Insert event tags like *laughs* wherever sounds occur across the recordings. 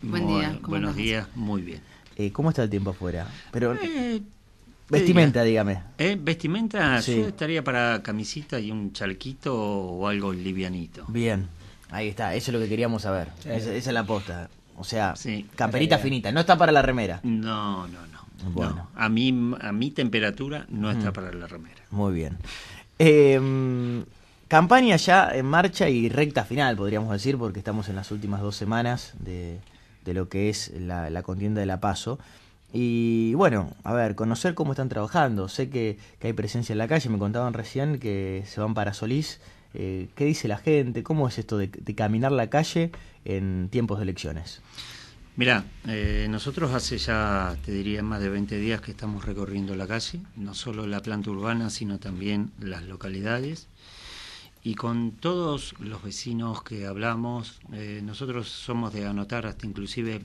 Buen día. buenos días, muy bien. Eh, ¿Cómo está el tiempo afuera? Pero eh, vestimenta, dígame. Eh, vestimenta, yo estaría para camisita y un chalquito o algo livianito. Bien, ahí está, eso es lo que queríamos saber. Esa, es la aposta. O sea, camperita finita, no está para la remera. No, no, no. Bueno. a, mí, a mi temperatura no está mm. para la remera. Muy bien. Em, campaña ya en marcha y recta final, podríamos decir, porque estamos en las últimas dos semanas de, de lo que es la, contienda de la PASO. Y bueno, a ver, conocer cómo están trabajando. Sé que, hay presencia en la calle, me contaban recién que se van para Solís. Eh, ¿Qué dice la gente? ¿Cómo es esto de, caminar la calle en tiempos de elecciones? Mirá, eh, nosotros hace ya, te diría, más de 20 días que estamos recorriendo la calle, no solo la planta urbana, sino también las localidades. Y con todos los vecinos que hablamos, eh, nosotros somos de anotar hasta inclusive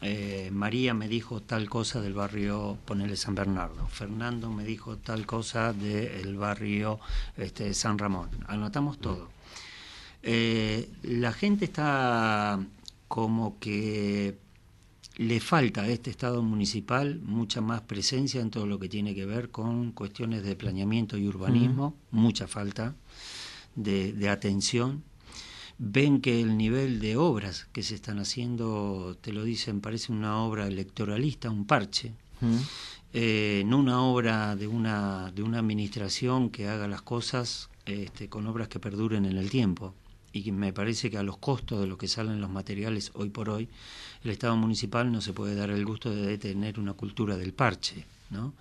eh, María me dijo tal cosa del barrio, ponele San Bernardo. Fernando me dijo tal cosa del barrio este, San Ramón. Anotamos mm. todo. Eh, la gente está como que le falta a este Estado municipal mucha más presencia en todo lo que tiene que ver con cuestiones de planeamiento y urbanismo, mucha falta de, atención, ven que el nivel de obras que se están haciendo, te lo dicen, parece una obra electoralista, un parche, eh, no una obra de una, de una administración que haga las cosas este, con obras que perduren en el tiempo. Y que me parece que a los costos de lo que salen los materiales hoy por hoy, el Estado municipal no se puede dar el gusto de tener una cultura del parche. ¿no?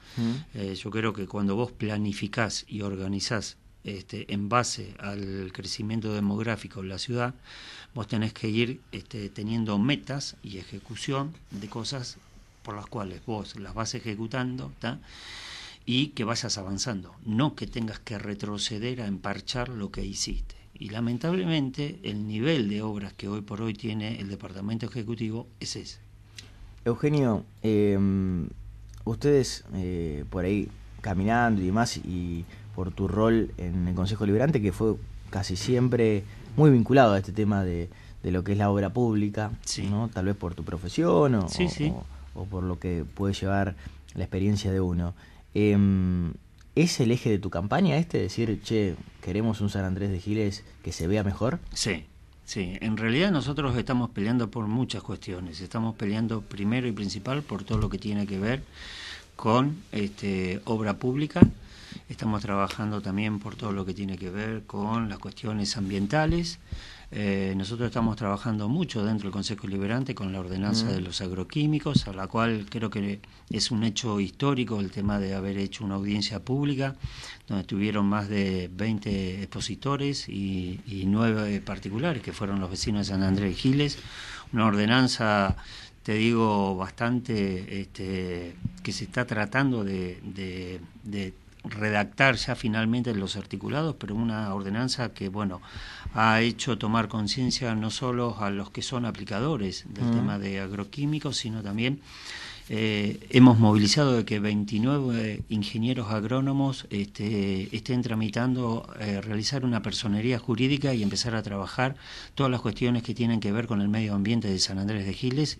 Eh, yo creo que cuando vos planificás y organizás este, en base al crecimiento demográfico de la ciudad, vos tenés que ir este, teniendo metas y ejecución de cosas por las cuales vos las vas ejecutando y que vayas avanzando, no que tengas que retroceder a emparchar lo que hiciste. Y lamentablemente el nivel de obras que hoy por hoy tiene el Departamento Ejecutivo es ese. Eugenio, em, ustedes eh, por ahí caminando y demás y por tu rol en el Consejo Liberante, que fue casi siempre muy vinculado a este tema de, lo que es la obra pública, ¿no? tal vez por tu profesión o, O, por lo que puede llevar la experiencia de uno. Em, ¿Es el eje de tu campaña este? Decir, che, queremos un San Andrés de Giles que se vea mejor. Sí, sí. En realidad nosotros estamos peleando por muchas cuestiones. Estamos peleando primero y principal por todo lo que tiene que ver con este, obra pública Estamos trabajando también por todo lo que tiene que ver con las cuestiones ambientales. Eh, nosotros estamos trabajando mucho dentro del Consejo Liberante con la ordenanza mm. de los agroquímicos, a la cual creo que es un hecho histórico el tema de haber hecho una audiencia pública, donde estuvieron más de 20 expositores y, y 9 particulares, que fueron los vecinos de San Andrés Giles. Una ordenanza, te digo, bastante este, que se está tratando de redactar ya finalmente los articulados, pero una ordenanza que, bueno, ha hecho tomar conciencia no solo a los que son aplicadores del tema de agroquímicos, sino también eh, hemos movilizado de que 29 ingenieros agrónomos este, estén tramitando eh, realizar una personería jurídica y empezar a trabajar todas las cuestiones que tienen que ver con el medio ambiente de San Andrés de Giles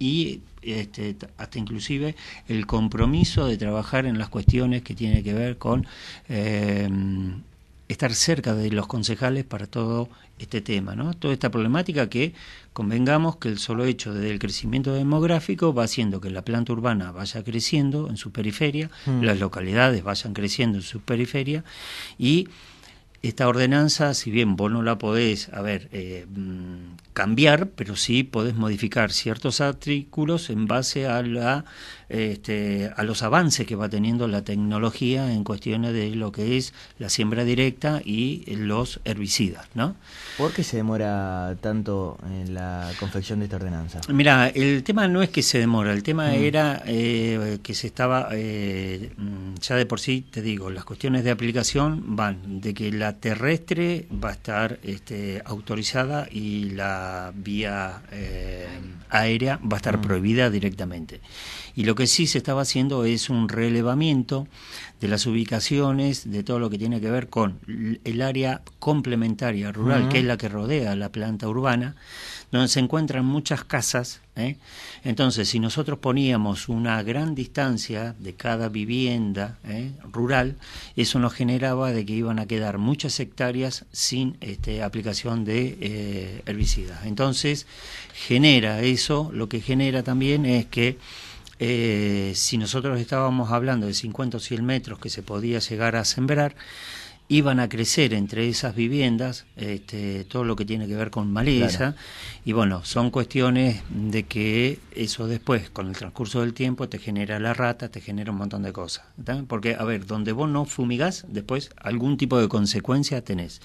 y este, hasta inclusive el compromiso de trabajar en las cuestiones que tiene que ver con em, estar cerca de los concejales para todo este tema, ¿no? Toda esta problemática que convengamos que el solo hecho del crecimiento demográfico va haciendo que la planta urbana vaya creciendo en su periferia, mm. las localidades vayan creciendo en su periferia y esta ordenanza, si bien vos no la podés, a ver, eh, mm, cambiar, pero sí podés modificar ciertos artículos en base a, la, este, a los avances que va teniendo la tecnología en cuestiones de lo que es la siembra directa y los herbicidas, ¿no? ¿Por qué se demora tanto en la confección de esta ordenanza? Mira, el tema no es que se demora, el tema mm. era eh, que se estaba, eh, mm, ya de por sí, te digo, las cuestiones de aplicación van de que la terrestre va a estar este, autorizada y la vía eh, aérea va a estar mm. prohibida directamente. Y lo que sí se estaba haciendo es un relevamiento de las ubicaciones, de todo lo que tiene que ver con el área complementaria rural, que es la que rodea la planta urbana, donde se encuentran muchas casas. ¿eh? Entonces, si nosotros poníamos una gran distancia de cada vivienda ¿eh? rural, eso nos generaba de que iban a quedar muchas hectáreas sin este, aplicación de eh, herbicidas. Entonces, genera eso, lo que genera también es que eh, si nosotros estábamos hablando de 50 o 100 metros que se podía llegar a sembrar, iban a crecer entre esas viviendas este, todo lo que tiene que ver con maleza y bueno, son cuestiones de que eso después, con el transcurso del tiempo, te genera la rata, te genera un montón de cosas. Porque, a ver, donde vos no fumigás, después algún tipo de consecuencia tenés.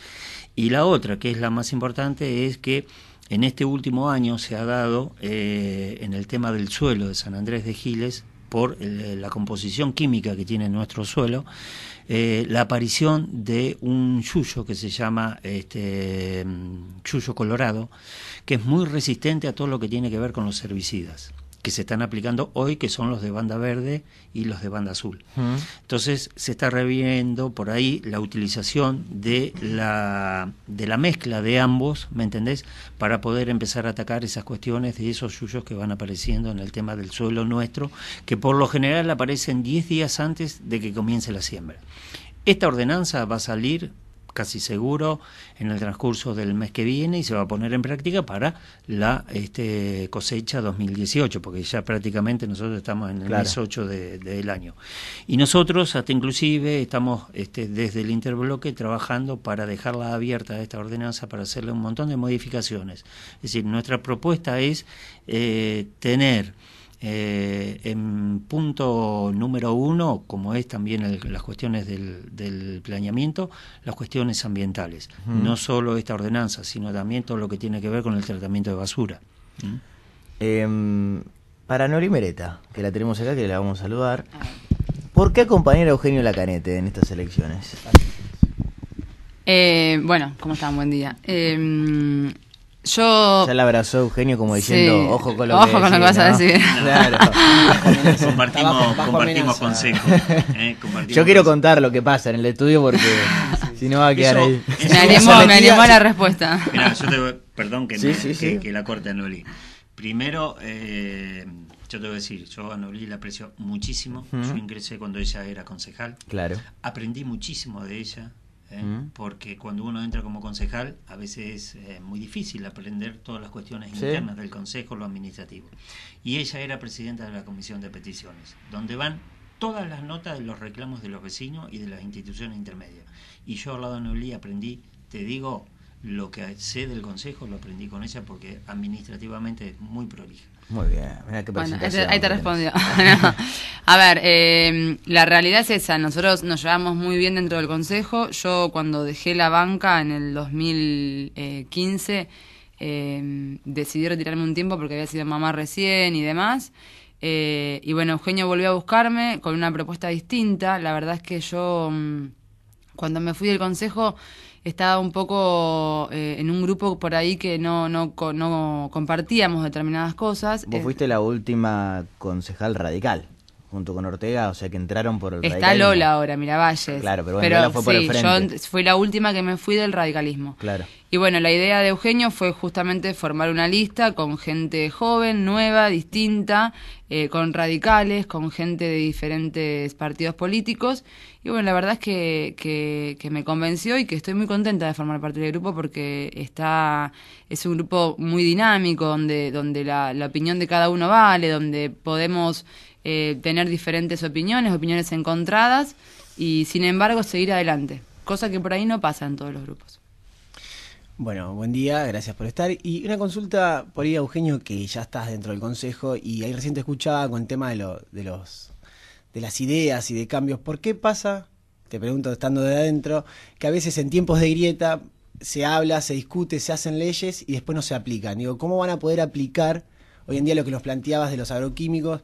Y la otra, que es la más importante, es que en este último año se ha dado eh, en el tema del suelo de San Andrés de Giles, por eh, la composición química que tiene nuestro suelo, eh, la aparición de un yuyo que se llama este, yuyo colorado, que es muy resistente a todo lo que tiene que ver con los herbicidas que se están aplicando hoy, que son los de banda verde y los de banda azul. Entonces se está reviendo por ahí la utilización de la, de la mezcla de ambos, ¿me entendés? Para poder empezar a atacar esas cuestiones de esos suyos que van apareciendo en el tema del suelo nuestro, que por lo general aparecen 10 días antes de que comience la siembra. Esta ordenanza va a salir casi seguro en el transcurso del mes que viene y se va a poner en práctica para la este, cosecha 2018, porque ya prácticamente nosotros estamos en el mes 8 de, del año. Y nosotros, hasta inclusive, estamos este, desde el interbloque trabajando para dejarla abierta esta ordenanza para hacerle un montón de modificaciones. Es decir, nuestra propuesta es eh, tener eh, en punto número uno, como es también las cuestiones del, planeamiento, las cuestiones ambientales. No solo esta ordenanza, sino también todo lo que tiene que ver con el tratamiento de basura. ¿Mm? Em, para Nori Mereta, que la tenemos acá, que la vamos a saludar. ¿Por qué acompañar a Eugenio Lacanete en estas elecciones? Eh, bueno, ¿cómo están? Buen día. Em, yo... Ya la abrazó Eugenio como diciendo, ojo con lo que, con lo que vas a decir. *laughs* Claro. compartimos, consejos. ¿eh? *laughs* Yo quiero contar lo que pasa en el estudio porque si no va a quedar ahí. me animó, me la respuesta. yo te, perdón que, que, la corte Noli. Primero, eh, yo te voy a decir, yo a Noli la aprecio muchísimo. Yo ingresé cuando ella era concejal. Claro. Aprendí muchísimo de ella. ¿eh? Mm. porque cuando uno entra como concejal a veces es eh, muy difícil aprender todas las cuestiones internas del consejo, lo administrativo. Y ella era presidenta de la comisión de peticiones, donde van todas las notas de los reclamos de los vecinos y de las instituciones intermedias. Y yo al lado de aprendí, te digo, lo que sé del consejo lo aprendí con ella porque administrativamente es muy prolija. Muy bien, mira qué presentación. Ahí te respondió. *laughs* *laughs* A ver, eh, la realidad es esa. Nosotros nos llevamos muy bien dentro del consejo. Yo cuando dejé la banca en el 2015 eh, decidí retirarme un tiempo porque había sido mamá recién y demás. Eh, y bueno, Eugenio volvió a buscarme con una propuesta distinta. La verdad es que yo, mm, cuando me fui del consejo, estaba un poco eh, en un grupo por ahí que no, no, no compartíamos determinadas cosas. Vos eh, fuiste la última concejal radical junto con Ortega, o sea que entraron por el Está Lola ahora, Miravalles. Claro, pero bueno, fue por el frente. Yo fui la última que me fui del radicalismo. Claro. Y bueno, la idea de Eugenio fue justamente formar una lista con gente joven, nueva, distinta, eh, con radicales, con gente de diferentes partidos políticos. Y bueno, la verdad es que, que, me convenció y que estoy muy contenta de formar parte del grupo porque está es un grupo muy dinámico, donde, donde la, la opinión de cada uno vale, donde podemos eh, tener diferentes opiniones, opiniones encontradas y sin embargo seguir adelante, cosa que por ahí no pasa en todos los grupos. Bueno, buen día, gracias por estar. Y una consulta por ahí Eugenio, que ya estás dentro del consejo y ahí recién te escuchaba con el tema de, de, los, de las ideas y de cambios. ¿Por qué pasa, te pregunto estando de adentro, que a veces en tiempos de grieta se habla, se discute, se hacen leyes y después no se aplican? Digo, ¿cómo van a poder aplicar hoy en día lo que nos planteabas de los agroquímicos?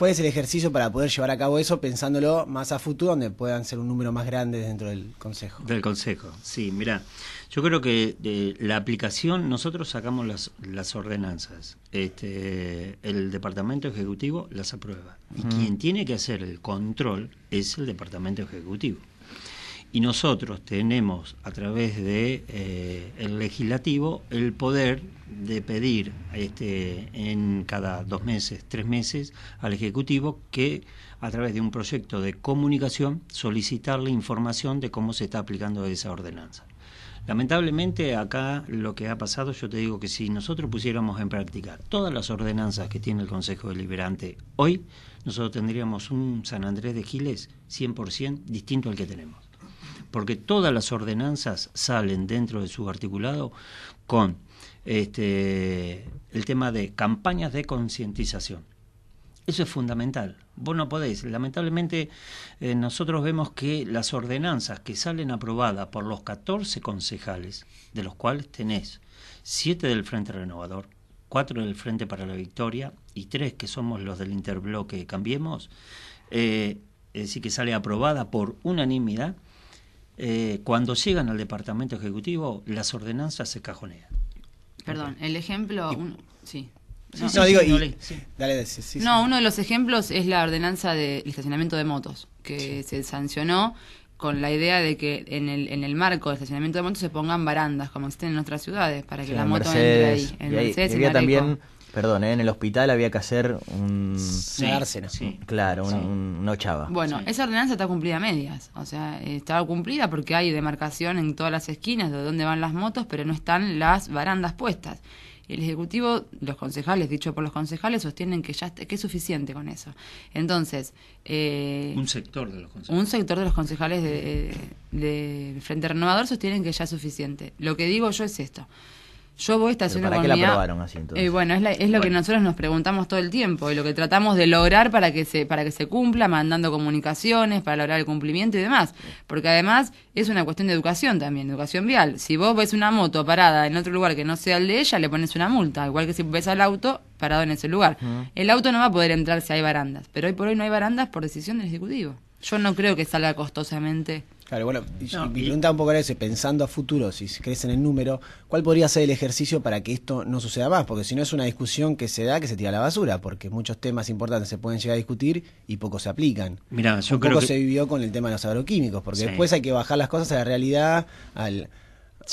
después es el ejercicio para poder llevar a cabo eso pensándolo más a futuro, donde puedan ser un número más grande dentro del Consejo. Del Consejo, sí, mira, yo creo que de eh, la aplicación, nosotros sacamos las, ordenanzas, este, el Departamento Ejecutivo las aprueba, y quien tiene que hacer el control es el Departamento Ejecutivo y nosotros tenemos a través del eh, legislativo el poder de pedir este, en cada dos meses tres meses al ejecutivo que a través de un proyecto de comunicación solicitarle información de cómo se está aplicando esa ordenanza lamentablemente acá lo que ha pasado yo te digo que si nosotros pusiéramos en práctica todas las ordenanzas que tiene el Consejo Deliberante hoy nosotros tendríamos un San Andrés de Giles 100% distinto al que tenemos porque todas las ordenanzas salen dentro de su articulado con este, el tema de campañas de concientización. Eso es fundamental. Vos no podéis. Lamentablemente eh, nosotros vemos que las ordenanzas que salen aprobadas por los 14 concejales, de los cuales tenés 7 del Frente Renovador, 4 del Frente para la Victoria y 3 que somos los del interbloque Cambiemos, eh, es decir, que sale aprobada por unanimidad, eh, cuando llegan al departamento ejecutivo, las ordenanzas se cajonean. Perdón, el ejemplo... sí. No, digo, dale, no, uno de los ejemplos es la ordenanza del de, estacionamiento de motos, que se sancionó con la idea de que en el, en el marco del estacionamiento de motos se pongan barandas, como existen en otras ciudades, para que la moto Mercedes, entre ahí. En también Perdón, ¿eh? en el hospital había que hacer un... Sí, Sí. Claro, un, una ochava. Bueno, esa ordenanza está cumplida a medias. O sea, está cumplida porque hay demarcación en todas las esquinas de donde van las motos, pero no están las barandas puestas. El Ejecutivo, los concejales, dicho por los concejales, sostienen que ya es suficiente con eso. Entonces... Eh, un sector de los concejales. Un sector de los concejales eh, de Frente Renovador sostienen que ya es suficiente. Lo que digo yo es esto. Yo voy a estación ¿Para qué la aprobaron así entonces? Eh, bueno, es, lo que nosotros nos preguntamos todo el tiempo y lo que tratamos de lograr para que se para que se cumpla, mandando comunicaciones para lograr el cumplimiento y demás. Porque además es una cuestión de educación también, educación vial. Si vos ves una moto parada en otro lugar que no sea el de ella, le pones una multa. Igual que si ves al auto parado en ese lugar. El auto no va a poder entrar si hay barandas. Pero hoy por hoy no hay barandas por decisión del Ejecutivo. Yo no creo que salga costosamente Claro, bueno, y mi pregunta un poco era eso, pensando a futuro, si crecen el número, ¿cuál podría ser el ejercicio para que esto no suceda más? Porque si no es una discusión que se da, que se tira a la basura, porque muchos temas importantes se pueden llegar a discutir y pocos se aplican. Mira, yo creo poco que... se vivió con el tema de los agroquímicos, porque después hay que bajar las cosas a la realidad, al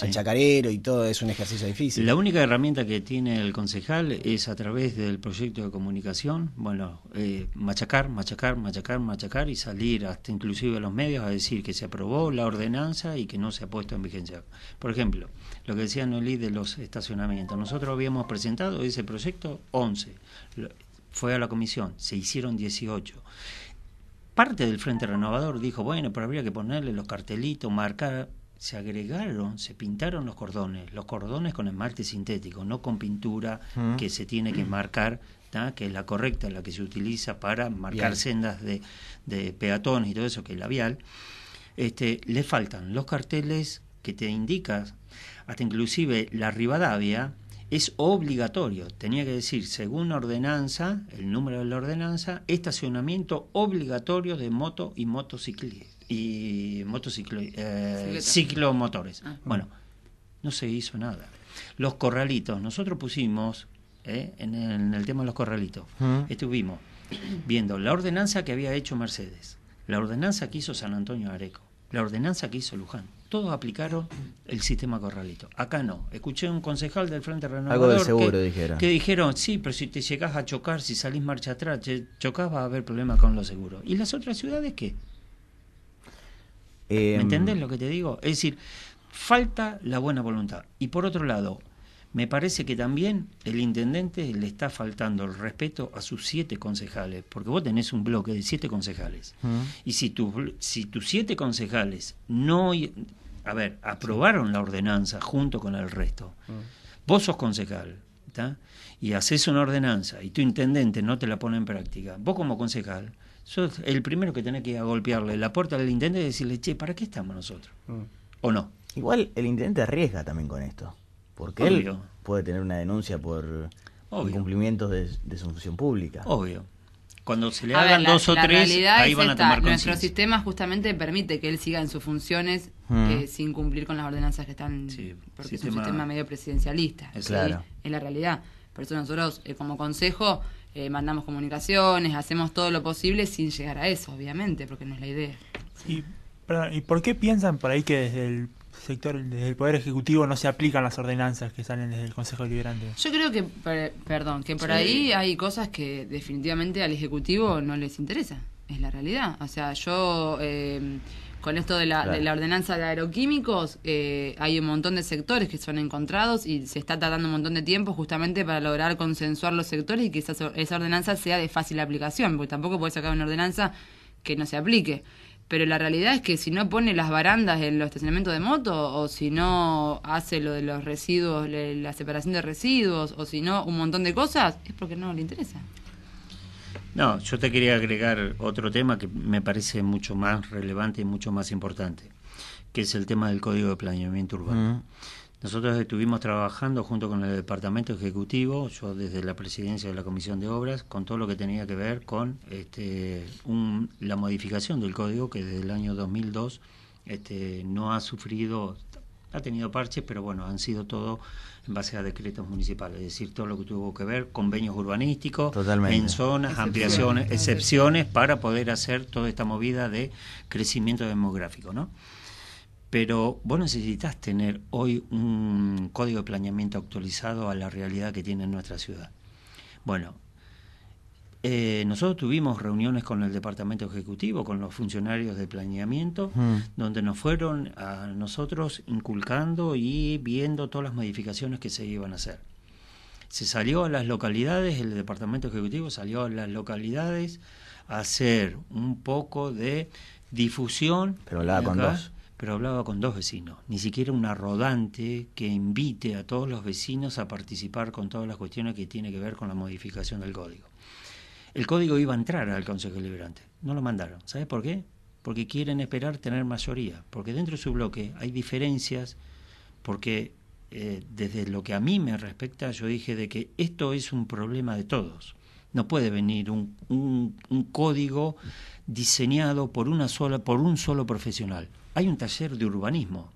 chacarero y todo, es un ejercicio difícil. La única herramienta que tiene el concejal es a través del proyecto de comunicación, bueno, eh, machacar, machacar, machacar, machacar y salir hasta inclusive a los medios a decir que se aprobó la ordenanza y que no se ha puesto en vigencia. Por ejemplo, lo que decía Nolí de los estacionamientos. Nosotros habíamos presentado ese proyecto 11, fue a la comisión, se hicieron 18 parte del Frente Renovador dijo, bueno, pero habría que ponerle los cartelitos, marcar se agregaron, se pintaron los cordones, los cordones con esmalte sintético, no con pintura mm. que se tiene que marcar, que es la correcta, la que se utiliza para marcar sendas de, de, peatones y todo eso, que es labial. Este, le faltan los carteles que te indicas, hasta inclusive la Rivadavia es obligatorio, tenía que decir, según ordenanza, el número de la ordenanza, estacionamiento obligatorio de moto y motociclistas y motociclo, eh, ciclomotores. Ah. Bueno, no se hizo nada. Los corralitos, nosotros pusimos, eh, en, el, tema de los corralitos, estuvimos viendo la ordenanza que había hecho Mercedes, la ordenanza que hizo San Antonio Areco, la ordenanza que hizo Luján. Todos aplicaron el sistema corralito. Acá no. Escuché un concejal del Frente Renovador Algo del seguro, que, que dijeron, sí, pero si te llegás a chocar, si salís marcha atrás, chocás va a haber problemas con los seguros. ¿Y las otras ciudades qué? ¿Me em, entendés lo que te digo? Es decir, falta la buena voluntad. Y por otro lado, me parece que también el intendente le está faltando el respeto a sus siete concejales, porque vos tenés un bloque de siete concejales. Y si, si tus siete concejales no... A ver, aprobaron la ordenanza junto con el resto. Vos sos concejal, Y haces una ordenanza y tu intendente no te la pone en práctica. Vos como concejal sos el primero que tenés que a golpearle la puerta al intendente y decirle, che, ¿para qué estamos nosotros? Mm. ¿O no? Igual el intendente arriesga también con esto, porque él puede tener una denuncia por incumplimientos de, su función pública. Obvio. Cuando se le hagan dos o tres, ahí van a tomar Nuestro sistema justamente permite que él siga en sus funciones mm. eh, sin cumplir con las ordenanzas que están... porque es un sistema medio presidencialista. Es, la realidad. Por eso nosotros, eh, como consejo, eh, mandamos comunicaciones, hacemos todo lo posible sin llegar a eso, obviamente, porque no es la idea. ¿Y, por qué piensan por ahí que desde el sector, desde el Poder Ejecutivo no se aplican las ordenanzas que salen desde el Consejo Deliberante? Yo creo que, perdón, que por ahí hay cosas que definitivamente al Ejecutivo no les interesa, es la realidad. O sea, yo... Eh, con esto de la, ordenanza de agroquímicos, eh, hay un montón de sectores que son encontrados y se está tardando un montón de tiempo justamente para lograr consensuar los sectores y que esa, esa ordenanza sea de fácil aplicación, porque tampoco puede sacar una ordenanza que no se aplique. Pero la realidad es que si no pone las barandas en los estacionamientos de moto, o si no hace lo de los residuos, la separación de residuos, o si no un montón de cosas, es porque no le interesa. No, yo te quería agregar otro tema que me parece mucho más relevante y mucho más importante, que es el tema del Código de Planeamiento Urbano. Nosotros estuvimos trabajando junto con el Departamento Ejecutivo, yo desde la presidencia de la Comisión de Obras, con todo lo que tenía que ver con este, la modificación del código que desde el año 2002 este, no ha sufrido ha tenido parches, pero bueno, han sido todo en base a decretos municipales, es decir, todo lo que tuvo que ver, convenios urbanísticos, en zonas, ampliaciones, excepciones para poder hacer toda esta movida de crecimiento demográfico, ¿no? Pero vos necesitas tener hoy un código de planeamiento actualizado a la realidad que tiene nuestra ciudad. Bueno, eh, nosotros tuvimos reuniones con el departamento ejecutivo, con los funcionarios de planeamiento, mm. donde nos fueron a nosotros inculcando y viendo todas las modificaciones que se iban a hacer. Se salió a las localidades, el departamento ejecutivo salió a las localidades a hacer un poco de difusión. Pero hablaba con dos. Pero hablaba con dos vecinos, ni siquiera una rodante que invite a todos los vecinos a participar con todas las cuestiones que tiene que ver con la modificación del código. El código iba a entrar al Consejo Liberante. No lo mandaron. ¿Sabes por qué? Porque quieren esperar tener mayoría. Porque dentro de su bloque hay diferencias. Porque eh, desde lo que a mí me respecta, yo dije de que esto es un problema de todos. No puede venir un, un, código diseñado por una sola, por un solo profesional. Hay un taller de urbanismo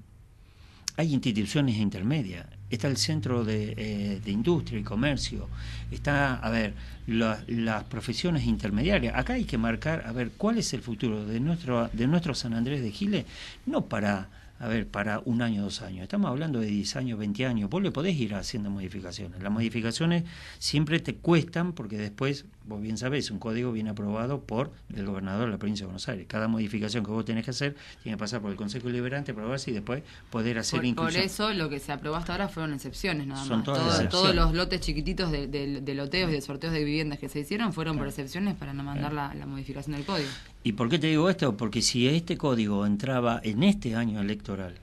hay instituciones intermedias. Está el centro de, eh, industria y comercio. Está, a ver, las profesiones intermediarias. Acá hay que marcar, a ver, cuál es el futuro de nuestro, de nuestro San Andrés de Giles, no para a ver, para un año, dos años. Estamos hablando de 10 años, 20 años. Vos le podés ir haciendo modificaciones. Las modificaciones siempre te cuestan porque después vos bien sabéis, un código viene aprobado por el gobernador de la provincia de Buenos Aires. Cada modificación que vos tenés que hacer tiene que pasar por el Consejo Liberante, aprobarse y después poder hacer por, Por eso lo que se aprobó hasta ahora fueron excepciones nada más. Todos los lotes chiquititos de, loteos y de sorteos de viviendas que se hicieron fueron por excepciones para no mandar la, la modificación del código. ¿Y por qué te digo esto? Porque si este código entraba en este año electoral,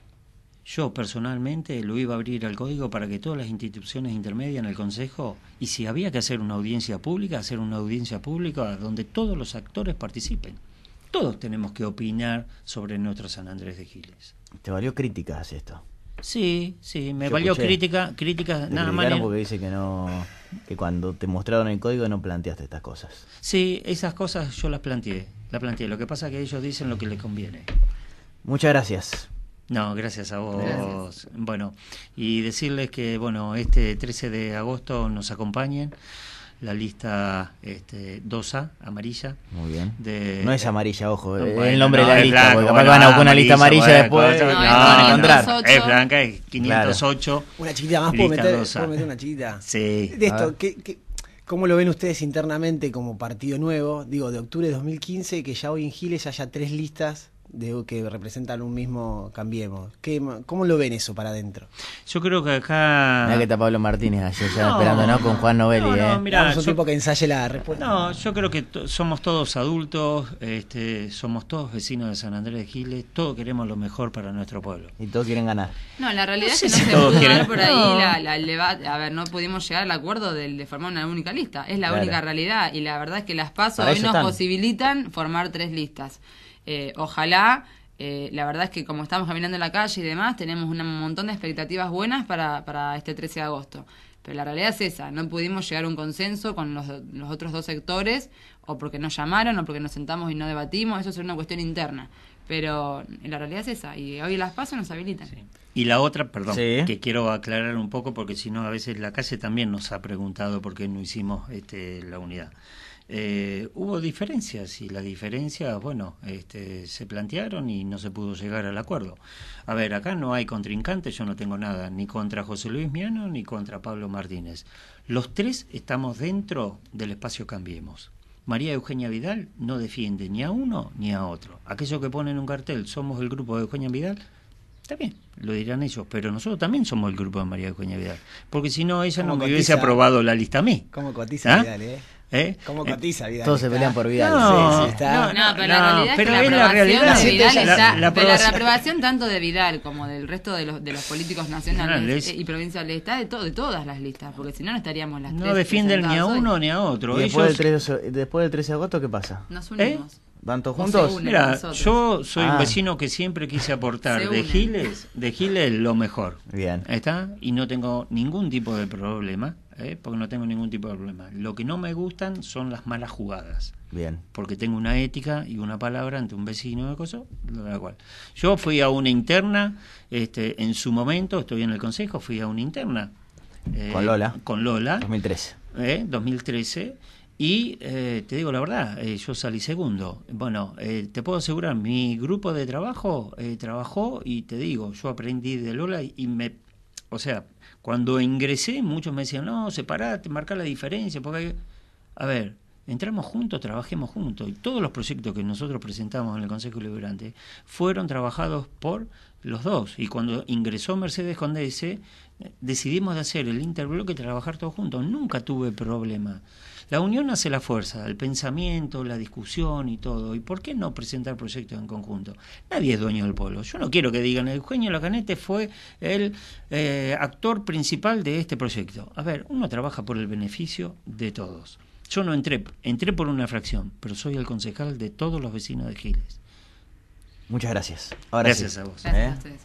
yo personalmente lo iba a abrir al código para que todas las instituciones intermedias en el Consejo, y si había que hacer una audiencia pública, hacer una audiencia pública donde todos los actores participen. Todos tenemos que opinar sobre nuestro San Andrés de Giles. ¿Te valió críticas esto? Sí, sí, me valió críticas, críticas nada más. porque dice que no que cuando te mostraron el código no planteaste estas cosas. Sí, esas cosas yo las planteé, las planteé. Lo que pasa es que ellos dicen lo que les conviene. Muchas gracias. No, gracias a vos. Bueno, y decirles que, bueno, este 13 de agosto nos acompañen la lista este, 2 amarilla. Muy bien. no es amarilla, ojo, eh, el nombre de la lista. porque van a buscar una lista amarilla después. No, no, encontrar. es blanca, es 508. Una chiquita más, ¿puedo meter, ¿puedo meter, una chiquita? Sí. De esto, ¿qué, cómo lo ven ustedes internamente como partido nuevo? Digo, de octubre de 2015, que ya hoy en Giles haya tres listas de, que representan un mismo Cambiemos. ¿Cómo lo ven eso para adentro? Yo creo que acá. Mira que está Pablo Martínez ayer ya esperando, ¿no? Con Juan Novelli. No, eh. un tipo que ensaye la respuesta. No, yo creo que somos todos adultos, este, somos todos vecinos de San Andrés de Giles, todos queremos lo mejor para nuestro pueblo. Y todos quieren ganar. No, la realidad es que no se quieren... por ahí A ver, no pudimos llegar al acuerdo de, de formar una única lista. Es la única realidad. Y la verdad es que las pasos hoy nos posibilitan formar tres listas. Eh, ojalá, eh, la verdad es que como estamos caminando en la calle y demás, tenemos un montón de expectativas buenas para, este 13 de agosto. Pero la realidad es esa, no pudimos llegar a un consenso con los, los otros dos sectores, o porque nos llamaron, o porque nos sentamos y no debatimos, eso es una cuestión interna. Pero la realidad es esa, y hoy las pasos nos habilitan. Y la otra, perdón, que quiero aclarar un poco, porque si no, a veces la calle también nos ha preguntado por qué no hicimos este, la unidad. Eh, hubo diferencias y las diferencias, bueno, este, se plantearon y no se pudo llegar al acuerdo. A ver, acá no hay contrincante, yo no tengo nada, ni contra José Luis Miano ni contra Pablo Martínez. Los tres estamos dentro del espacio Cambiemos. María Eugenia Vidal no defiende ni a uno ni a otro. Aquello que ponen un cartel, somos el grupo de Eugenia Vidal, está bien, lo dirán ellos, pero nosotros también somos el grupo de María Eugenia Vidal. Porque si no, ella no me hubiese aprobado la lista a mí. ¿Cómo cotiza ¿Ah? Vidal, eh? ¿Eh? ¿Cómo cotiza Vidal? Todos se pelean por Vidal. pero la realidad es que la aprobación, de pero la aprobación tanto de Vidal como del resto de los, políticos nacionales y provinciales está de, de todas las listas, porque si no, no estaríamos las No defienden ni a uno ni a otro. después, del 13 de agosto, ¿qué pasa? Nos ¿Eh? unimos. ¿Van todos juntos? yo soy un ah. vecino que siempre quise aportar de Giles, de Giles lo mejor. Bien. ¿Está? Y no tengo ningún tipo de problema ¿eh? porque no tengo ningún tipo de problema. Lo que no me gustan son las malas jugadas. Bien. Porque tengo una ética y una palabra ante un vecino de cosas, la cual. Yo fui a una interna, este, en su momento, estoy en el consejo, fui a una interna. Eh, con Lola. Con Lola. 2013. 2013. ¿Eh? Y te digo la verdad, yo salí segundo. Bueno, te puedo asegurar, mi grupo de trabajo trabajó y te digo, yo aprendí de Lola y me o sea, cuando ingresé, muchos me decían, no, separate, marca la diferencia, porque A ver, entramos juntos, trabajemos juntos. Y todos los proyectos que nosotros presentamos en el Consejo Liberante fueron trabajados por los dos. Y cuando ingresó Mercedes Condese eh, decidimos decidimos hacer el interbloque y trabajar todos juntos. Nunca tuve problema. La unión hace la fuerza, el pensamiento, la discusión y todo. ¿Y por qué no presentar proyectos en conjunto? Nadie es dueño del pueblo. Yo no quiero que digan, Eugenio Lacanete fue el eh, actor principal de este proyecto. A ver, uno trabaja por el beneficio de todos. Yo no entré, entré por una fracción, pero soy el concejal de todos los vecinos de Giles. Muchas gracias. gracias a vos. Gracias eh,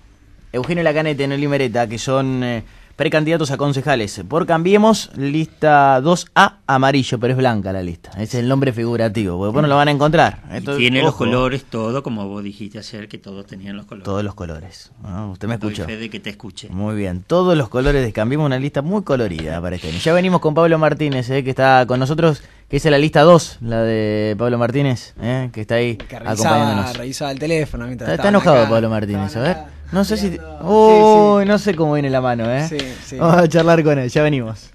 Eugenio Lacanete, Nelly Mereta, que son... Eh, precandidatos a concejales por Cambiemos, lista 2A, amarillo, pero es blanca la lista. es el nombre figurativo, porque vos lo van a encontrar. tiene los colores, todo, como vos dijiste ayer, que todos tenían los colores. Todos los colores. usted me escucha que te escuche. Muy bien, todos los colores de Cambiemos, una lista muy colorida para este Ya venimos con Pablo Martínez, eh, que está con nosotros, que es la lista 2, la de Pablo Martínez, eh, que está ahí que revisaba, acompañándonos. el teléfono. Mientras está, está enojado Pablo Martínez, a ver. ¿eh? No sé si... Uy, no sé cómo viene la mano, ¿eh? Sí, Vamos a charlar con él, ya venimos.